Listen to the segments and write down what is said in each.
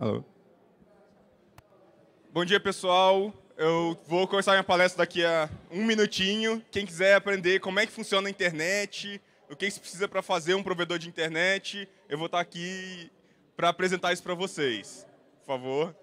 Alô. Bom dia, pessoal. Eu vou começar minha palestra daqui a um minutinho. Quem quiser aprender como é que funciona a internet, o que se precisa para fazer um provedor de internet, eu vou estar tá aqui para apresentar isso para vocês. Por favor.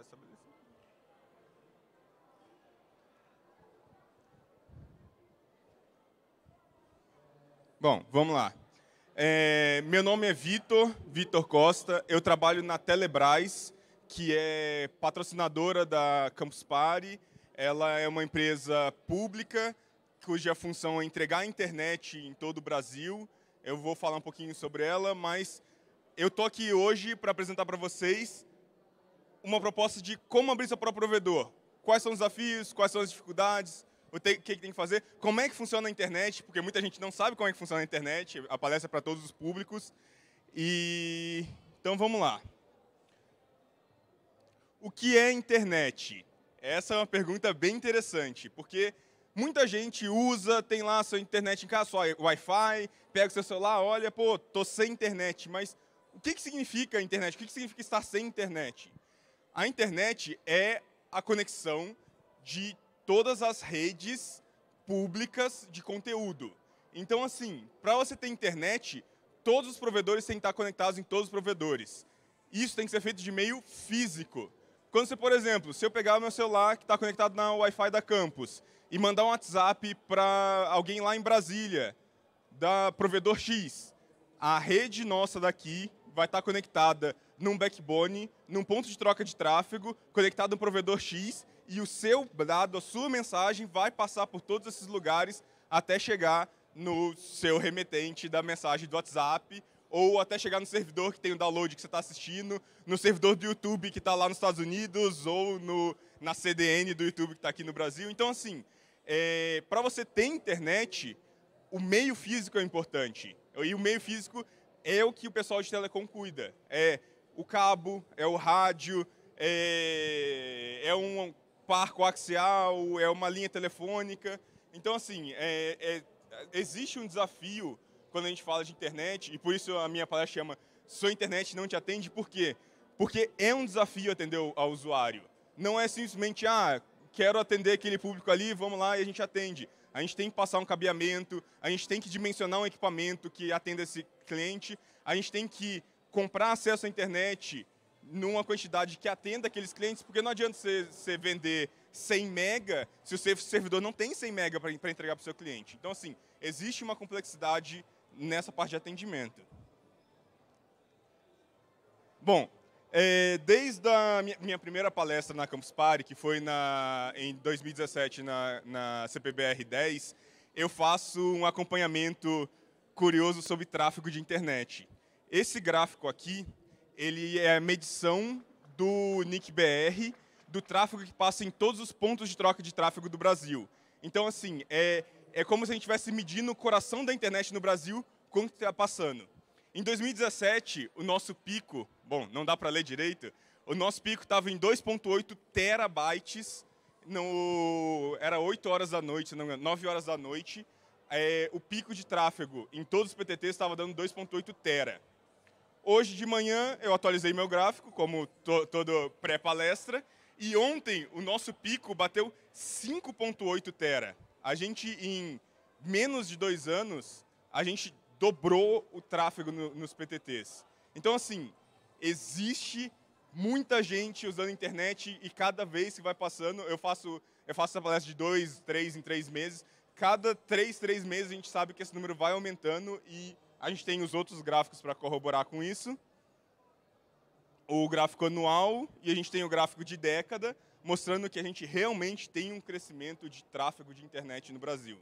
está estabelecido. Bom, vamos lá. É, meu nome é Vitor, Vitor Costa. Eu trabalho na Telebrás, que é patrocinadora da Campus Party. Ela é uma empresa pública cuja função é entregar a internet em todo o Brasil. Eu vou falar um pouquinho sobre ela, mas eu tô aqui hoje para apresentar para vocês uma proposta de como abrir seu próprio provedor. Quais são os desafios, quais são as dificuldades, o que, tem que fazer, como é que funciona a internet, porque muita gente não sabe como é que funciona a internet, a palestra é para todos os públicos. E então vamos lá. O que é internet? Essa é uma pergunta bem interessante, porque muita gente usa, tem lá a sua internet em casa, sua Wi-Fi, pega o seu celular, olha, pô, tô sem internet, mas o que, que significa internet? O que, que significa estar sem internet? a internet é a conexão de todas as redes públicas de conteúdo. Então, assim, para você ter internet, todos os provedores têm que estar conectados em todos os provedores. Isso tem que ser feito de meio físico. Quando você, por exemplo, se eu pegar o meu celular que está conectado na Wi-Fi da campus e mandar um WhatsApp para alguém lá em Brasília, da provedor X, a rede nossa daqui vai estar conectada num backbone, num ponto de troca de tráfego, conectado a um provedor X, e o seu dado, a sua mensagem, vai passar por todos esses lugares até chegar no seu remetente da mensagem do WhatsApp, ou até chegar no servidor que tem o download que você está assistindo, no servidor do YouTube que está lá nos Estados Unidos, ou no, na CDN do YouTube que está aqui no Brasil. Então, assim, é, para você ter internet, o meio físico é importante. E o meio físico é o que o pessoal de telecom cuida. É o cabo, é o rádio, é, é um par coaxial, é uma linha telefônica. Então, assim, é, é, existe um desafio quando a gente fala de internet, e por isso a minha palestra chama Sua Internet Não Te Atende, por quê? Porque é um desafio atender ao usuário. Não é simplesmente, ah, quero atender aquele público ali, vamos lá e a gente atende. A gente tem que passar um cabeamento, a gente tem que dimensionar um equipamento que atenda esse cliente, a gente tem que comprar acesso à internet numa quantidade que atenda aqueles clientes, porque não adianta você, vender 100 mega se o seu servidor não tem 100 mega para entregar para o seu cliente. Então, assim, existe uma complexidade nessa parte de atendimento. Bom, é, desde a minha, primeira palestra na Campus Party, que foi na, em 2017 na, na CPBR 10, eu faço um acompanhamento curioso sobre tráfego de internet. Esse gráfico aqui, ele é a medição do NIC BR do tráfego que passa em todos os pontos de troca de tráfego do Brasil. Então, assim, é, é como se a gente estivesse medindo o coração da internet no Brasil quanto está passando. Em 2017, o nosso pico, bom, não dá para ler direito, o nosso pico estava em 2.8 terabytes, no, era 8 horas da noite, não, 9 horas da noite, é, o pico de tráfego em todos os PTTs estava dando 2.8 tera. Hoje de manhã eu atualizei meu gráfico, como to todo pré-palestra, e ontem o nosso pico bateu 5.8 tera. A gente, em menos de dois anos, a gente dobrou o tráfego no, nos PTTs. Então, assim, existe muita gente usando a internet e cada vez que vai passando, eu faço, eu faço essa palestra de dois, três em três meses, cada três, três meses a gente sabe que esse número vai aumentando e a gente tem os outros gráficos para corroborar com isso. O gráfico anual e a gente tem o gráfico de década, mostrando que a gente realmente tem um crescimento de tráfego de internet no Brasil.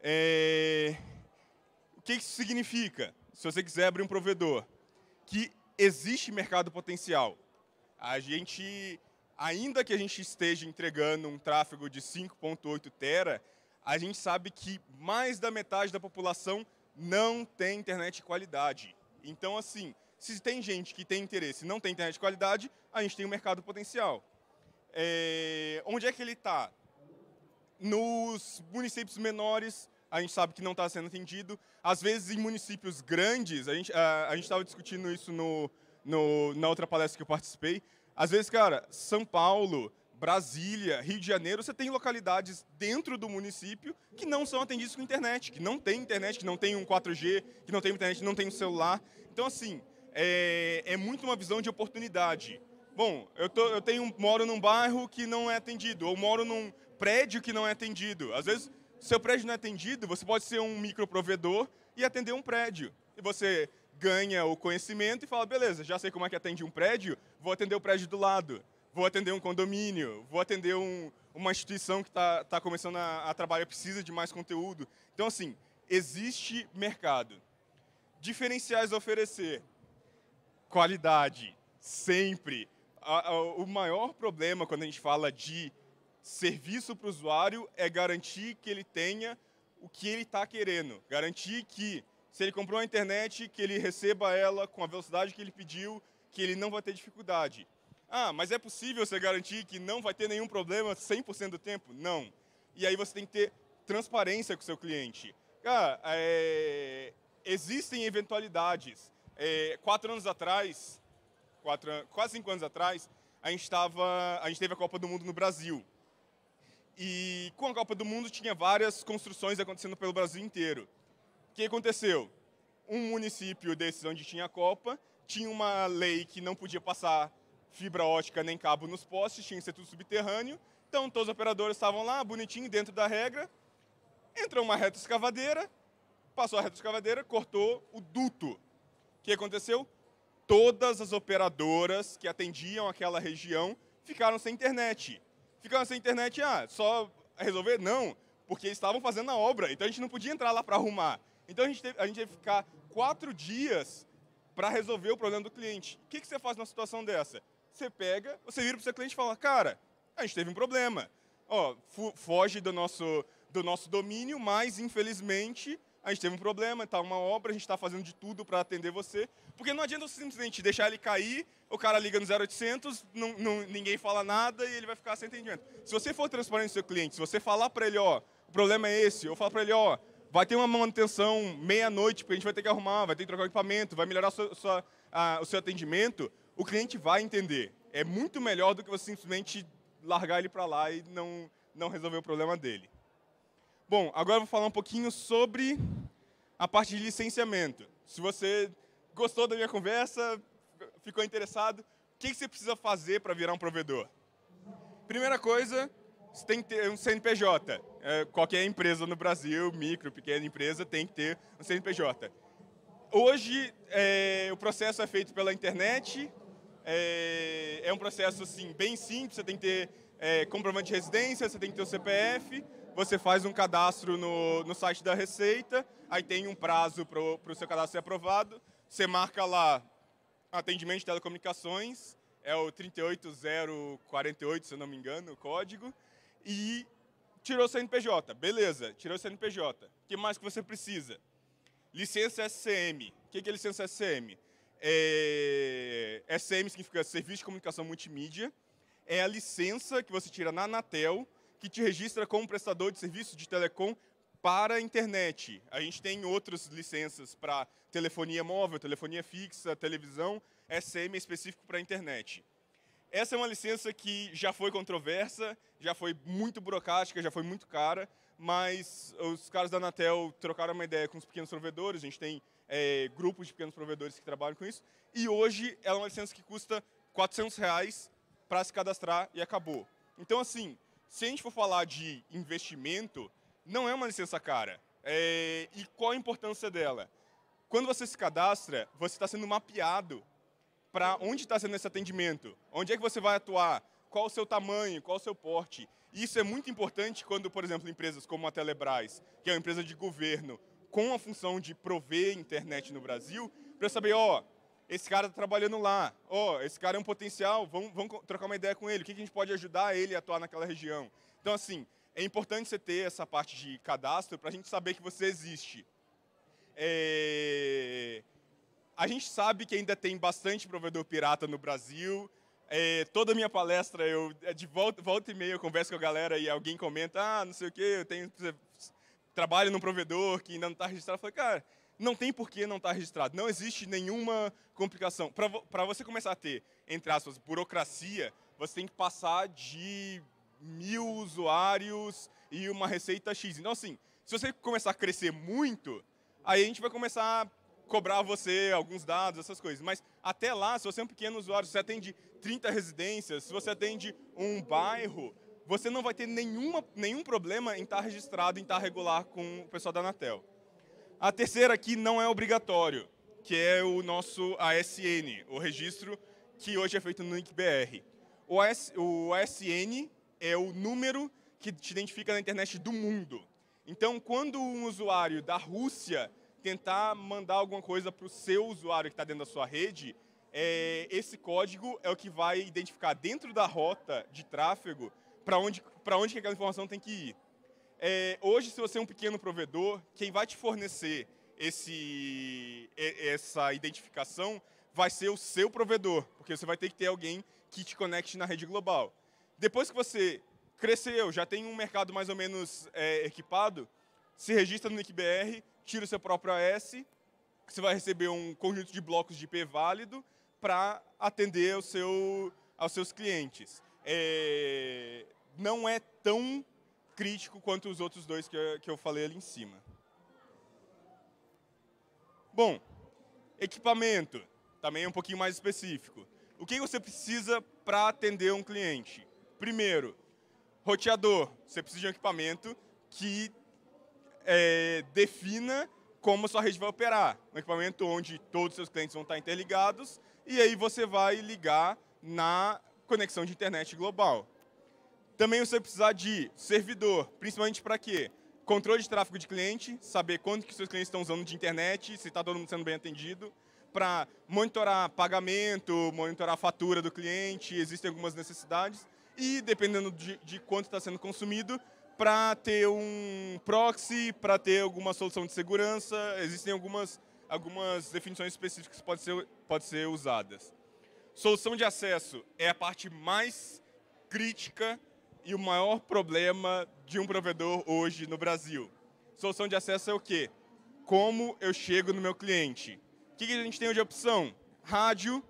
É... O que isso significa? Se você quiser abrir um provedor, que existe mercado potencial. A gente, ainda que a gente esteja entregando um tráfego de 5.8 tera, a gente sabe que mais da metade da população não tem internet de qualidade. Então, assim, se tem gente que tem interesse e não tem internet de qualidade, a gente tem um mercado potencial. É, onde é que ele está? Nos municípios menores, a gente sabe que não está sendo atendido. Às vezes, em municípios grandes, a gente a, a estava discutindo isso no, no, na outra palestra que eu participei. Às vezes, cara, São Paulo, Brasília, Rio de Janeiro, você tem localidades dentro do município que não são atendidas com internet, que não tem internet, que não tem um 4G, que não tem internet, que não tem um celular. Então, assim, é, é muito uma visão de oportunidade. Bom, eu, tô, eu tenho, moro num bairro que não é atendido, ou moro num prédio que não é atendido. Às vezes, seu prédio não é atendido, você pode ser um microprovedor e atender um prédio. E você ganha o conhecimento e fala, beleza, já sei como é que atende um prédio, vou atender o prédio do lado vou atender um condomínio, vou atender um, uma instituição que está tá começando a, a trabalhar, precisa de mais conteúdo. Então, assim, existe mercado. Diferenciais a oferecer. Qualidade, sempre. A, a, o maior problema quando a gente fala de serviço para o usuário é garantir que ele tenha o que ele está querendo. Garantir que, se ele comprou a internet, que ele receba ela com a velocidade que ele pediu, que ele não vai ter dificuldade. Ah, mas é possível você garantir que não vai ter nenhum problema 100% do tempo? Não. E aí você tem que ter transparência com o seu cliente. Cara, é... existem eventualidades. É... Quatro anos atrás, quatro, quase cinco anos atrás, a gente, tava, a gente teve a Copa do Mundo no Brasil. E com a Copa do Mundo tinha várias construções acontecendo pelo Brasil inteiro. O que aconteceu? Um município desses onde tinha a Copa tinha uma lei que não podia passar fibra ótica nem cabo nos postes, tinha que ser tudo subterrâneo. Então todos os operadores estavam lá, bonitinho, dentro da regra. Entrou uma reta escavadeira, passou a reta escavadeira, cortou o duto. O que aconteceu? Todas as operadoras que atendiam aquela região ficaram sem internet. Ficaram sem internet, ah, só resolver? Não, porque estavam fazendo a obra, então a gente não podia entrar lá para arrumar. Então a gente, teve, a gente teve que ficar quatro dias para resolver o problema do cliente. O que, que você faz numa situação dessa? você pega, você vira para o seu cliente e fala, cara, a gente teve um problema. Ó, foge do nosso, do nosso domínio, mas infelizmente a gente teve um problema, tá uma obra, a gente está fazendo de tudo para atender você. Porque não adianta você simplesmente deixar ele cair, o cara liga no 0800, não, não, ninguém fala nada e ele vai ficar sem atendimento. Se você for transparente com seu cliente, se você falar para ele, ó, o problema é esse, eu falo para ele, ó, vai ter uma manutenção meia-noite, porque a gente vai ter que arrumar, vai ter que trocar o equipamento, vai melhorar a sua, a sua, a, o seu atendimento, o cliente vai entender. É muito melhor do que você simplesmente largar ele para lá e não, não resolver o problema dele. Bom, agora eu vou falar um pouquinho sobre a parte de licenciamento. Se você gostou da minha conversa, ficou interessado, o que você precisa fazer para virar um provedor? Primeira coisa, você tem que ter um CNPJ. É, qualquer empresa no Brasil, micro, pequena empresa, tem que ter um CNPJ. Hoje, é, o processo é feito pela internet, é, é um processo assim, bem simples, você tem que ter é, comprovante de residência, você tem que ter o CPF, você faz um cadastro no, no site da Receita, aí tem um prazo para o pro seu cadastro ser aprovado, você marca lá atendimento de telecomunicações, é o 38048, se eu não me engano, o código, e tirou o CNPJ, beleza, tirou o CNPJ. O que mais que você precisa? Licença SCM. O que é licença SCM? é, SM significa Serviço de Comunicação Multimídia, é a licença que você tira na Anatel, que te registra como prestador de serviço de telecom para a internet. A gente tem outras licenças para telefonia móvel, telefonia fixa, televisão, SM é específico para a internet. Essa é uma licença que já foi controversa, já foi muito burocrática, já foi muito cara, mas os caras da Anatel trocaram uma ideia com os pequenos provedores, a gente tem é, grupos de pequenos provedores que trabalham com isso, e hoje ela é uma licença que custa 400 reais para se cadastrar e acabou. Então, assim, se a gente for falar de investimento, não é uma licença cara. É, e qual a importância dela? Quando você se cadastra, você está sendo mapeado para onde está sendo esse atendimento, onde é que você vai atuar, qual o seu tamanho, qual o seu porte. Isso é muito importante quando, por exemplo, empresas como a Telebrás, que é uma empresa de governo com a função de prover internet no Brasil, para saber, ó, oh, esse cara está trabalhando lá, ó, oh, esse cara é um potencial, vamos, vamos trocar uma ideia com ele, o que, que a gente pode ajudar ele a atuar naquela região. Então, assim, é importante você ter essa parte de cadastro para a gente saber que você existe. É... A gente sabe que ainda tem bastante provedor pirata no Brasil, é, toda minha palestra, eu é de volta, volta e meia eu converso com a galera e alguém comenta, ah, não sei o que, eu tenho trabalho num provedor que ainda não está registrado. Eu falei, cara, não tem por que não estar tá registrado. Não existe nenhuma complicação. Para você começar a ter, entre aspas, burocracia, você tem que passar de mil usuários e uma receita X. Então, assim, se você começar a crescer muito, aí a gente vai começar cobrar você alguns dados, essas coisas. Mas até lá, se você é um pequeno usuário, se você atende 30 residências, se você atende um bairro, você não vai ter nenhuma, nenhum problema em estar registrado, em estar regular com o pessoal da Anatel. A terceira aqui não é obrigatório, que é o nosso ASN, o registro que hoje é feito no NICBR. O, AS, o ASN é o número que te identifica na internet do mundo. Então, quando um usuário da Rússia tentar mandar alguma coisa para o seu usuário que está dentro da sua rede, é, esse código é o que vai identificar dentro da rota de tráfego para onde, pra onde que aquela informação tem que ir. É, hoje, se você é um pequeno provedor, quem vai te fornecer esse, essa identificação vai ser o seu provedor, porque você vai ter que ter alguém que te conecte na rede global. Depois que você cresceu, já tem um mercado mais ou menos é, equipado, se registra no NickBR, tira o seu próprio AS, você vai receber um conjunto de blocos de IP válido para atender ao seu, aos seus clientes. É, não é tão crítico quanto os outros dois que que eu falei ali em cima. Bom, equipamento, também é um pouquinho mais específico. O que você precisa para atender um cliente? Primeiro, roteador. Você precisa de um equipamento que é, defina como sua rede vai operar. Um equipamento onde todos os seus clientes vão estar interligados e aí você vai ligar na conexão de internet global. Também você vai precisar de servidor, principalmente para quê? Controle de tráfego de cliente, saber quanto que seus clientes estão usando de internet, se está todo mundo sendo bem atendido, para monitorar pagamento, monitorar a fatura do cliente, existem algumas necessidades, e dependendo de, de quanto está sendo consumido, para ter um proxy, para ter alguma solução de segurança, existem algumas, algumas definições específicas que podem ser, pode ser usadas. Solução de acesso é a parte mais crítica e o maior problema de um provedor hoje no Brasil. Solução de acesso é o quê? Como eu chego no meu cliente? O que a gente tem de opção? Rádio,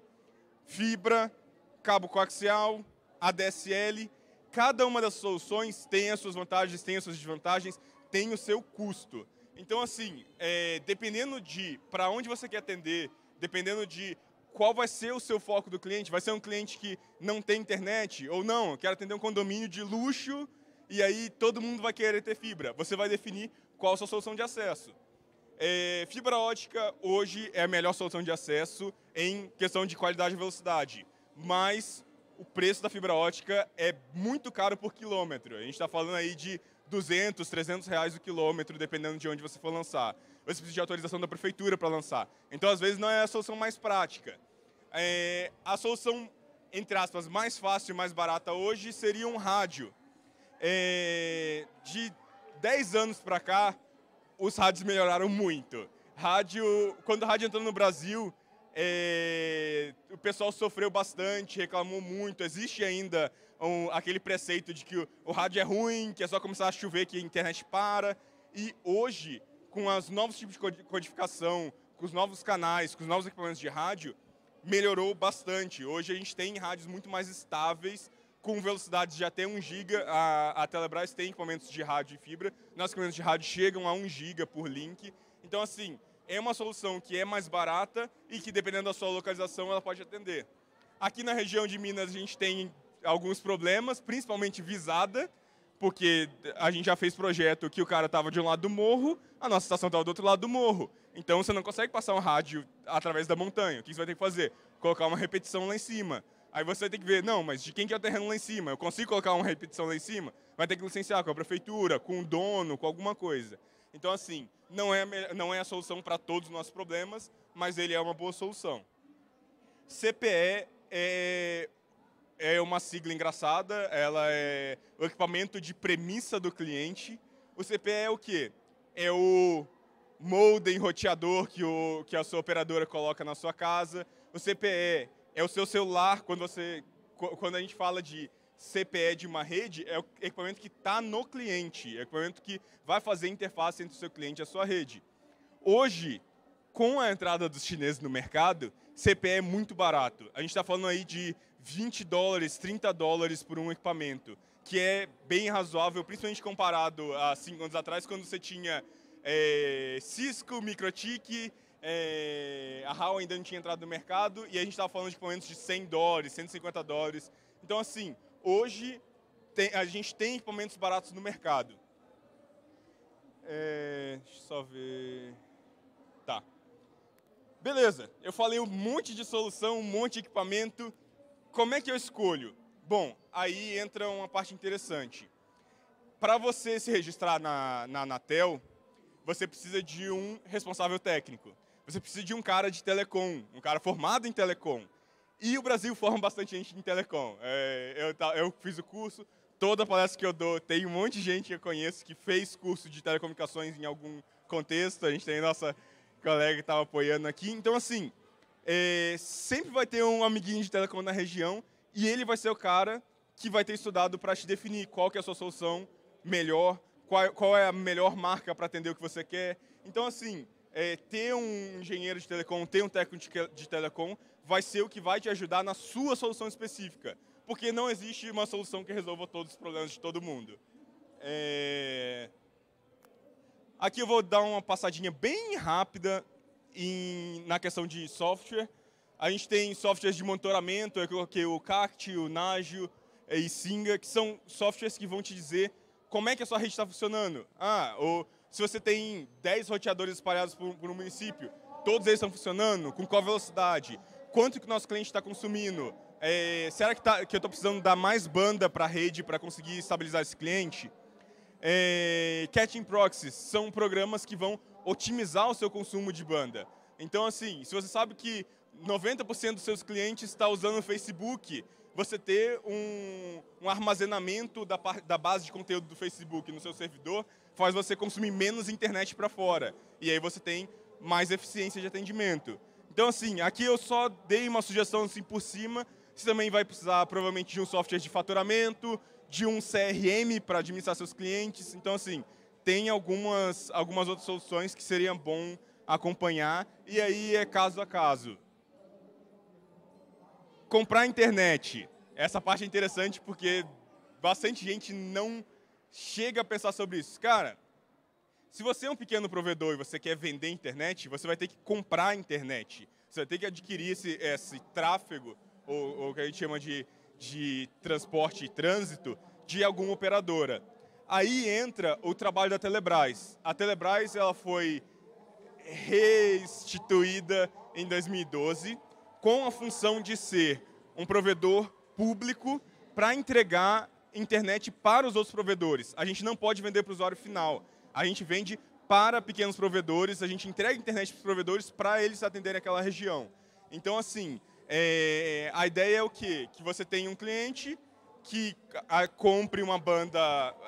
fibra, cabo coaxial, ADSL cada uma das soluções tem as suas vantagens, tem as suas desvantagens, tem o seu custo. Então, assim, é, dependendo de para onde você quer atender, dependendo de qual vai ser o seu foco do cliente, vai ser um cliente que não tem internet ou não, quero atender um condomínio de luxo e aí todo mundo vai querer ter fibra. Você vai definir qual a sua solução de acesso. É, fibra ótica hoje é a melhor solução de acesso em questão de qualidade e velocidade, mas o preço da fibra ótica é muito caro por quilômetro. A gente está falando aí de 200, 300 reais o quilômetro, dependendo de onde você for lançar. Você precisa de autorização da prefeitura para lançar. Então, às vezes, não é a solução mais prática. É, a solução, entre aspas, mais fácil e mais barata hoje seria um rádio. É, de 10 anos para cá, os rádios melhoraram muito. Rádio, quando o rádio entrou no Brasil, é, o pessoal sofreu bastante, reclamou muito. Existe ainda um, aquele preceito de que o, o, rádio é ruim, que é só começar a chover que a internet para. E hoje, com os novos tipos de codificação, com os novos canais, com os novos equipamentos de rádio, melhorou bastante. Hoje a gente tem rádios muito mais estáveis, com velocidades de até 1 giga. A, a Telebrás tem equipamentos de rádio e fibra. Nossos equipamentos de rádio chegam a 1 giga por link. Então, assim, é uma solução que é mais barata e que, dependendo da sua localização, ela pode atender. Aqui na região de Minas, a gente tem alguns problemas, principalmente visada, porque a gente já fez projeto que o cara estava de um lado do morro, a nossa estação estava do outro lado do morro. Então, você não consegue passar um rádio através da montanha. O que você vai ter que fazer? Colocar uma repetição lá em cima. Aí você vai ter que ver, não, mas de quem que é o terreno lá em cima? Eu consigo colocar uma repetição lá em cima? Vai ter que licenciar com a prefeitura, com o dono, com alguma coisa. Então, assim, não é, não é a solução para todos os nossos problemas, mas ele é uma boa solução. CPE é, é uma sigla engraçada, ela é o equipamento de premissa do cliente. O CPE é o quê? É o modem roteador que, o, que a sua operadora coloca na sua casa. O CPE é o seu celular, quando, você, quando a gente fala de CPE de uma rede é o equipamento que está no cliente, é o equipamento que vai fazer interface entre o seu cliente e a sua rede. Hoje, com a entrada dos chineses no mercado, CPE é muito barato. A gente está falando aí de 20 dólares, 30 dólares por um equipamento, que é bem razoável, principalmente comparado a 5 anos atrás, quando você tinha é, Cisco, Microtik, é, a HAL ainda não tinha entrado no mercado, e a gente estava falando de equipamentos de 100 dólares, 150 dólares. Então, assim, hoje tem, a gente tem equipamentos baratos no mercado. É, deixa eu só ver. Tá. Beleza, eu falei um monte de solução, um monte de equipamento. Como é que eu escolho? Bom, aí entra uma parte interessante. Para você se registrar na, na Anatel, você precisa de um responsável técnico. Você precisa de um cara de telecom, um cara formado em telecom. E o Brasil forma bastante gente em telecom. É, eu, eu fiz o curso, toda palestra que eu dou, tem um monte de gente que eu conheço que fez curso de telecomunicações em algum contexto. A gente tem a nossa colega que estava apoiando aqui. Então, assim, é, sempre vai ter um amiguinho de telecom na região e ele vai ser o cara que vai ter estudado para te definir qual que é a sua solução melhor, qual, qual é a melhor marca para atender o que você quer. Então, assim, é, ter um engenheiro de telecom, ter um técnico de, de telecom vai ser o que vai te ajudar na sua solução específica. Porque não existe uma solução que resolva todos os problemas de todo mundo. É... Aqui eu vou dar uma passadinha bem rápida em, na questão de software. A gente tem softwares de monitoramento, eu coloquei o CACT, o Nagio é, e Singa, que são softwares que vão te dizer como é que a sua rede está funcionando. Ah, ou se você tem 10 roteadores espalhados por, por um município, todos eles estão funcionando, com qual velocidade, quanto que o nosso cliente está consumindo? É, será que, tá, que eu estou precisando dar mais banda para a rede para conseguir estabilizar esse cliente? É, Catching Proxies são programas que vão otimizar o seu consumo de banda. Então, assim, se você sabe que 90% dos seus clientes está usando o Facebook, você ter um, um armazenamento da, da base de conteúdo do Facebook no seu servidor faz você consumir menos internet para fora. E aí você tem mais eficiência de atendimento. Então, assim, aqui eu só dei uma sugestão assim por cima. Você também vai precisar, provavelmente, de um software de faturamento, de um CRM para administrar seus clientes. Então, assim, tem algumas, algumas outras soluções que seria bom acompanhar. E aí é caso a caso. Comprar internet. Essa parte é interessante porque bastante gente não chega a pensar sobre isso. Cara, se você é um pequeno provedor e você quer vender internet, você vai ter que comprar internet. Você vai ter que adquirir esse, esse tráfego, ou o que a gente chama de, de transporte e trânsito, de alguma operadora. Aí entra o trabalho da Telebrás. A Telebrás ela foi restituída em 2012 com a função de ser um provedor público para entregar internet para os outros provedores. A gente não pode vender para o usuário final. A gente vende para pequenos provedores, a gente entrega internet para os provedores para eles atenderem aquela região. Então, assim, é, a ideia é o quê? Que você tem um cliente que a, compre uma banda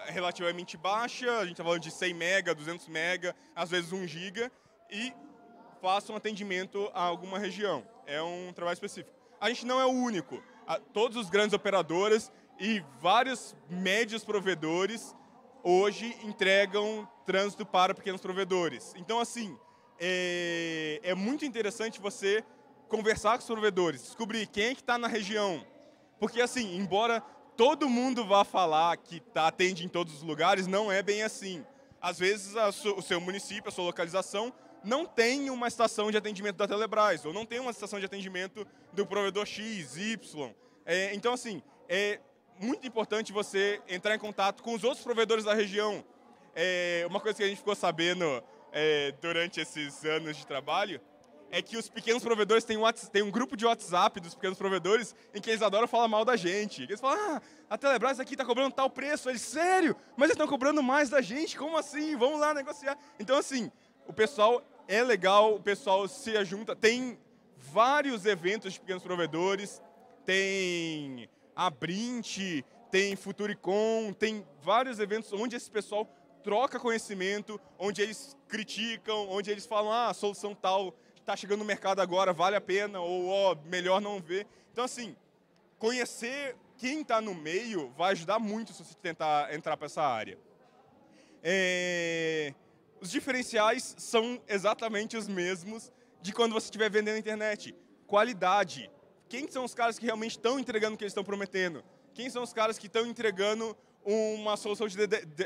relativamente baixa, a gente está falando de 100 mega, 200 mega, às vezes 1 giga, e faça um atendimento a alguma região. É um trabalho específico. A gente não é o único. A, todos os grandes operadoras e vários médios provedores hoje entregam trânsito para pequenos provedores. Então, assim, é, é muito interessante você conversar com os provedores, descobrir quem é que está na região. Porque, assim, embora todo mundo vá falar que tá, atende em todos os lugares, não é bem assim. Às vezes, su, o seu município, a sua localização, não tem uma estação de atendimento da Telebrás, ou não tem uma estação de atendimento do provedor X, Y. É, então, assim, é, muito importante você entrar em contato com os outros provedores da região. É, uma coisa que a gente ficou sabendo é, durante esses anos de trabalho é que os pequenos provedores têm um, têm um, grupo de WhatsApp dos pequenos provedores em que eles adoram falar mal da gente. Eles falam, ah, a Telebrás aqui está cobrando tal preço. Eles, sério? Mas eles estão cobrando mais da gente? Como assim? Vamos lá negociar. Então, assim, o pessoal é legal, o pessoal se junta. Tem vários eventos de pequenos provedores, tem a Brint, tem Futuricon, tem vários eventos onde esse pessoal troca conhecimento, onde eles criticam, onde eles falam, ah, a solução tal está chegando no mercado agora, vale a pena, ou oh, melhor não ver. Então, assim, conhecer quem está no meio vai ajudar muito se você tentar entrar para essa área. É... Os diferenciais são exatamente os mesmos de quando você estiver vendendo na internet. Qualidade, quem são os caras que realmente estão entregando o que eles estão prometendo? Quem são os caras que estão entregando uma solução de,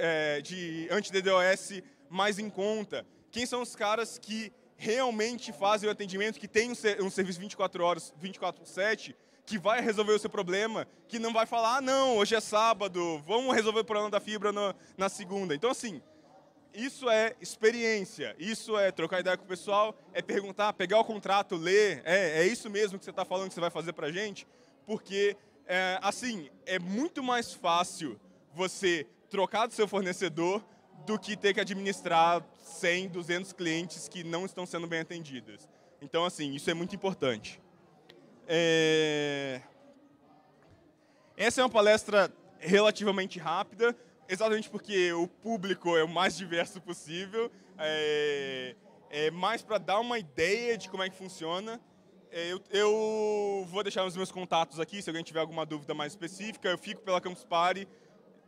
é, de, de anti-DDoS mais em conta? Quem são os caras que realmente fazem o atendimento, que tem um, um serviço 24 horas, 24 por 7, que vai resolver o seu problema, que não vai falar, ah, não, hoje é sábado, vamos resolver o problema da fibra na segunda. Então, assim, isso é experiência, isso é trocar ideia com o pessoal, é perguntar, pegar o contrato, ler, é, é isso mesmo que você está falando que você vai fazer para gente, porque, é, assim, é muito mais fácil você trocar do seu fornecedor do que ter que administrar 100, 200 clientes que não estão sendo bem atendidas. Então, assim, isso é muito importante. É... Essa é uma palestra relativamente rápida, exatamente porque o público é o mais diverso possível, é, é mais para dar uma ideia de como é que funciona. É, eu, eu, vou deixar os meus contatos aqui, se alguém tiver alguma dúvida mais específica, eu fico pela Campus Party,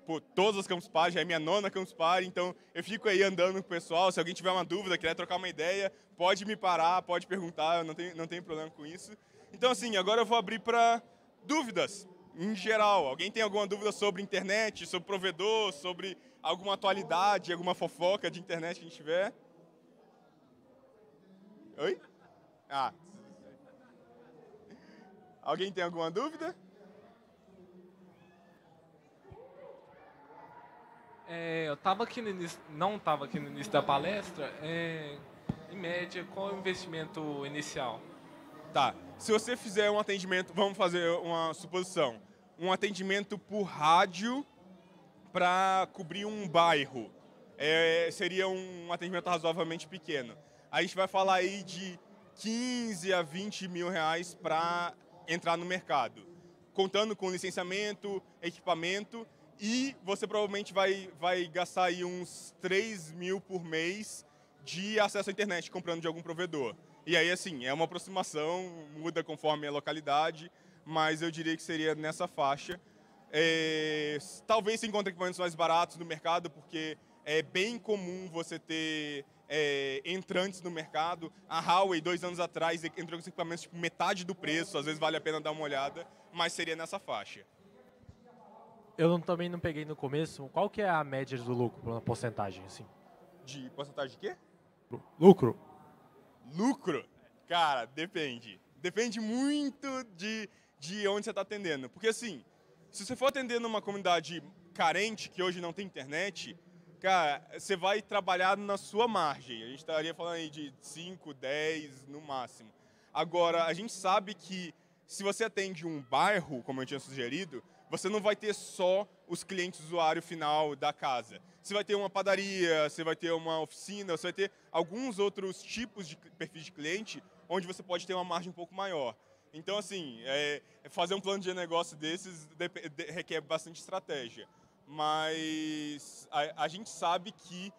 por todas as Campus Party, já é minha nona Campus Party, então eu fico aí andando com o pessoal, se alguém tiver uma dúvida, quiser trocar uma ideia, pode me parar, pode perguntar, eu não tenho, não tenho problema com isso. Então assim, agora eu vou abrir para dúvidas em geral. Alguém tem alguma dúvida sobre internet, sobre provedor, sobre alguma atualidade, alguma fofoca de internet que a gente tiver? Oi? Ah. Alguém tem alguma dúvida? É, eu estava aqui no início, não estava aqui no início da palestra. É, em média, qual é o investimento inicial? Tá se você fizer um atendimento, vamos fazer uma suposição, um atendimento por rádio para cobrir um bairro, é, seria um atendimento razoavelmente pequeno. A gente vai falar aí de 15 a 20 mil reais para entrar no mercado, contando com licenciamento, equipamento e você provavelmente vai, vai gastar aí uns 3 mil por mês de acesso à internet comprando de algum provedor. E aí, assim, é uma aproximação, muda conforme a localidade, mas eu diria que seria nessa faixa. É, talvez se encontre equipamentos mais baratos no mercado, porque é bem comum você ter é, entrantes no mercado. A Huawei, dois anos atrás, entrou com equipamentos tipo, metade do preço, às vezes vale a pena dar uma olhada, mas seria nessa faixa. Eu não, também não peguei no começo. Qual que é a média do lucro, porcentagem, assim? De porcentagem de quê? Lucro. Lucro? Cara, depende. Depende muito de, de onde você está atendendo. Porque assim, se você for atender numa comunidade carente, que hoje não tem internet, cara, você vai trabalhar na sua margem. A gente estaria falando aí de 5, 10 no máximo. Agora, a gente sabe que se você atende um bairro, como eu tinha sugerido, você não vai ter só os clientes usuário final da casa. Você vai ter uma padaria, você vai ter uma oficina, você vai ter alguns outros tipos de perfis de cliente onde você pode ter uma margem um pouco maior. Então, assim, é, é fazer um plano de negócio desses de, de, requer bastante estratégia. Mas a, a, gente sabe que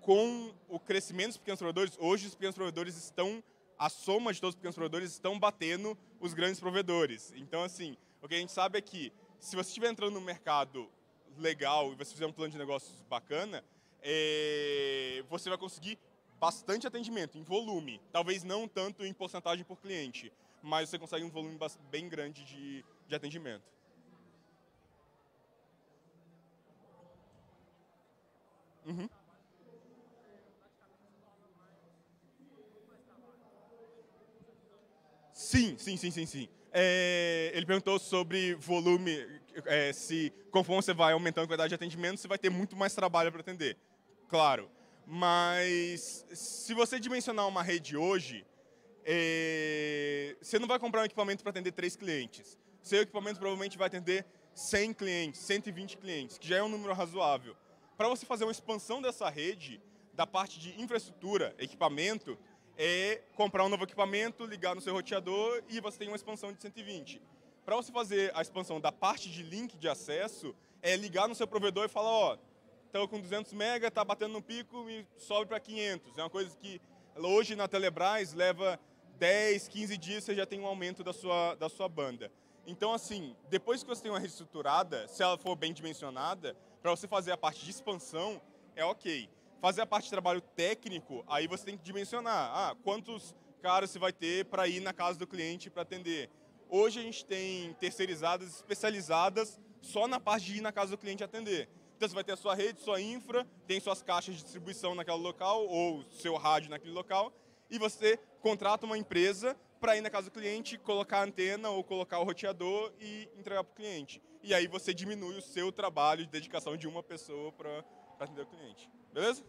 com o crescimento dos pequenos provedores, hoje os pequenos provedores estão, a soma de todos os pequenos provedores estão batendo os grandes provedores. Então, assim, o que a gente sabe é que se você estiver entrando no mercado legal e você fizer um plano de negócios bacana, é, você vai conseguir bastante atendimento em volume. Talvez não tanto em porcentagem por cliente, mas você consegue um volume bem grande de, de atendimento. Uhum. Sim, sim, sim, sim, sim é, ele perguntou sobre volume, é, se conforme você vai aumentando a quantidade de atendimento, você vai ter muito mais trabalho para atender, claro. Mas se você dimensionar uma rede hoje, é, você não vai comprar um equipamento para atender três clientes. Seu equipamento provavelmente vai atender 100 clientes, 120 clientes, que já é um número razoável. Para você fazer uma expansão dessa rede, da parte de infraestrutura, equipamento, é comprar um novo equipamento, ligar no seu roteador e você tem uma expansão de 120. Para você fazer a expansão da parte de link de acesso, é ligar no seu provedor e falar, ó, estou com 200 mega, está batendo no pico e sobe para 500. É uma coisa que hoje na Telebrás leva 10, 15 dias, você já tem um aumento da sua, da sua banda. Então, assim, depois que você tem uma reestruturada, se ela for bem dimensionada, para você fazer a parte de expansão, é ok fazer a parte de trabalho técnico, aí você tem que dimensionar ah, quantos caras você vai ter para ir na casa do cliente para atender. Hoje a gente tem terceirizadas especializadas só na parte de ir na casa do cliente atender. Então você vai ter a sua rede, sua infra, tem suas caixas de distribuição naquele local ou seu rádio naquele local e você contrata uma empresa para ir na casa do cliente, colocar a antena ou colocar o roteador e entregar para o cliente. E aí você diminui o seu trabalho de dedicação de uma pessoa para atender o cliente. Beleza?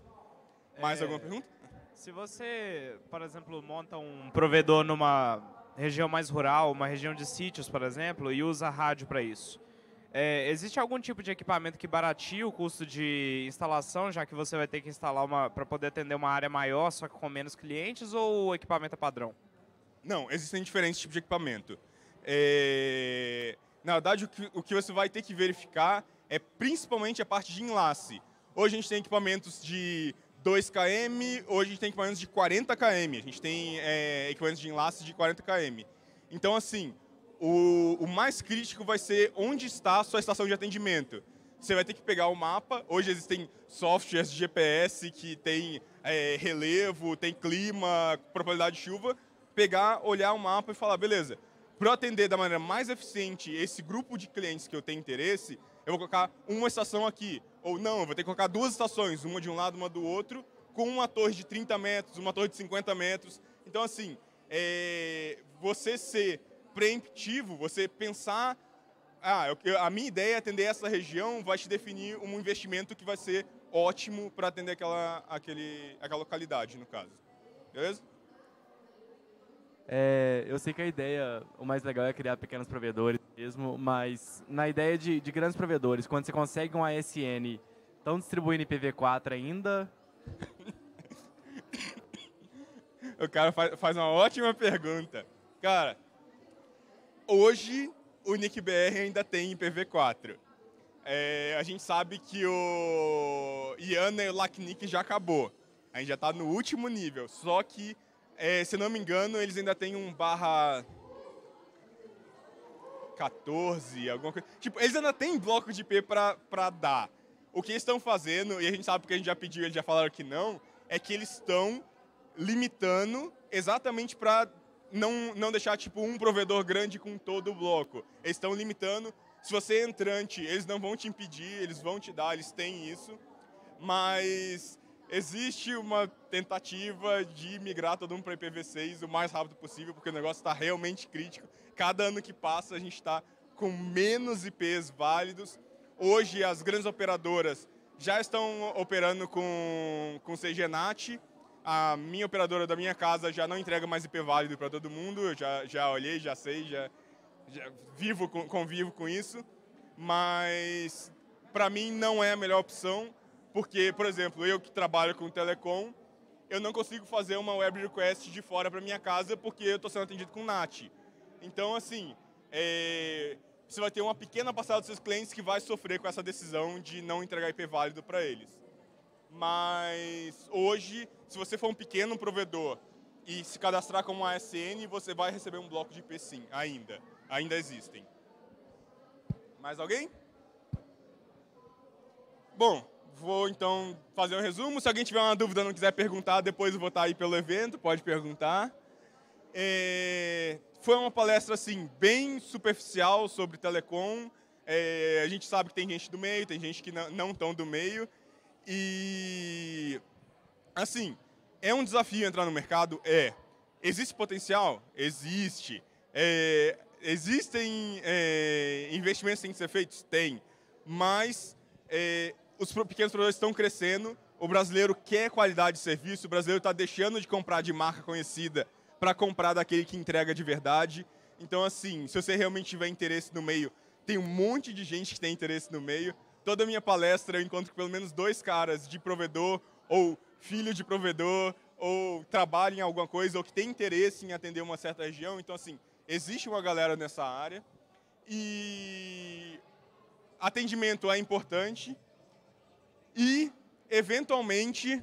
Mais é, alguma pergunta? Se você, por exemplo, monta um provedor numa região mais rural, uma região de sítios, por exemplo, e usa rádio para isso, é, existe algum tipo de equipamento que baratie o custo de instalação, já que você vai ter que instalar uma para poder atender uma área maior, só que com menos clientes, ou o equipamento é padrão? Não, existem diferentes tipos de equipamento. É... Na verdade, o que, o que você vai ter que verificar é principalmente a parte de enlace. Hoje a gente tem equipamentos de 2 km, hoje a gente tem equipamentos de 40 km, a gente tem é, equipamentos de enlace de 40 km. Então, assim, o, o, mais crítico vai ser onde está a sua estação de atendimento. Você vai ter que pegar o mapa. Hoje existem softwares de GPS que tem é, relevo, tem clima, probabilidade de chuva. Pegar, olhar o mapa e falar, beleza, para atender da maneira mais eficiente esse grupo de clientes que eu tenho interesse, eu vou colocar uma estação aqui, ou não, vou ter que colocar duas estações, uma de um lado, uma do outro, com uma torre de 30 metros, uma torre de 50 metros. Então, assim, é, você ser preemptivo, você pensar, ah, eu, a minha ideia é atender essa região, vai te definir um investimento que vai ser ótimo para atender aquela, aquele, aquela localidade, no caso. Beleza? É, eu sei que a ideia, o mais legal é criar pequenos provedores mesmo, mas na ideia de, de grandes provedores, quando você consegue um ASN, estão distribuindo IPv4 ainda? o cara faz, faz uma ótima pergunta. Cara, hoje o NickBR ainda tem IPv4. É, a gente sabe que o Iana e o LACNIC já acabou. A gente já está no último nível, só que é, se não me engano, eles ainda têm um barra 14, alguma coisa. Tipo, eles ainda têm bloco de P pra, pra dar. O que eles estão fazendo, e a gente sabe porque a gente já pediu, eles já falaram que não, é que eles estão limitando exatamente para não, não deixar tipo um provedor grande com todo o bloco. Eles estão limitando. Se você é entrante, eles não vão te impedir, eles vão te dar, eles têm isso. Mas existe uma tentativa de migrar todo mundo para IPv6 o mais rápido possível, porque o negócio está realmente crítico. Cada ano que passa, a gente está com menos IPs válidos. Hoje, as grandes operadoras já estão operando com, com CGNAT. A minha operadora da minha casa já não entrega mais IP válido para todo mundo. Eu já, já olhei, já sei, já, já vivo, convivo com isso. Mas, para mim, não é a melhor opção porque, por exemplo, eu que trabalho com telecom, eu não consigo fazer uma web request de fora para minha casa porque eu estou sendo atendido com NAT. Então, assim, é... você vai ter uma pequena parcela dos seus clientes que vai sofrer com essa decisão de não entregar IP válido para eles. Mas hoje, se você for um pequeno provedor e se cadastrar como ASN, você vai receber um bloco de IP sim, ainda. Ainda existem. Mais alguém? Bom, vou então fazer um resumo. Se alguém tiver uma dúvida, não quiser perguntar, depois eu vou estar aí pelo evento, pode perguntar. É, foi uma palestra assim bem superficial sobre telecom. É, a gente sabe que tem gente do meio, tem gente que não tão do meio e assim é um desafio entrar no mercado. É, existe potencial, existe. É, existem é, investimentos que têm que ser feitos, tem, mas é, os pequenos produtores estão crescendo, o brasileiro quer qualidade de serviço, o brasileiro está deixando de comprar de marca conhecida para comprar daquele que entrega de verdade. Então, assim, se você realmente tiver interesse no meio, tem um monte de gente que tem interesse no meio. Toda minha palestra eu encontro pelo menos dois caras de provedor ou filho de provedor ou trabalha em alguma coisa ou que tem interesse em atender uma certa região. Então, assim, existe uma galera nessa área e atendimento é importante e, eventualmente,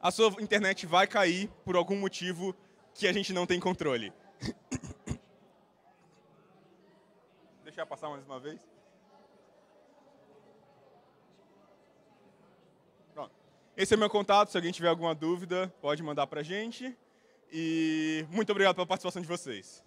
a sua internet vai cair por algum motivo que a gente não tem controle. Deixa passar mais uma vez. Pronto. Esse é meu contato, se alguém tiver alguma dúvida, pode mandar para a gente. E muito obrigado pela participação de vocês.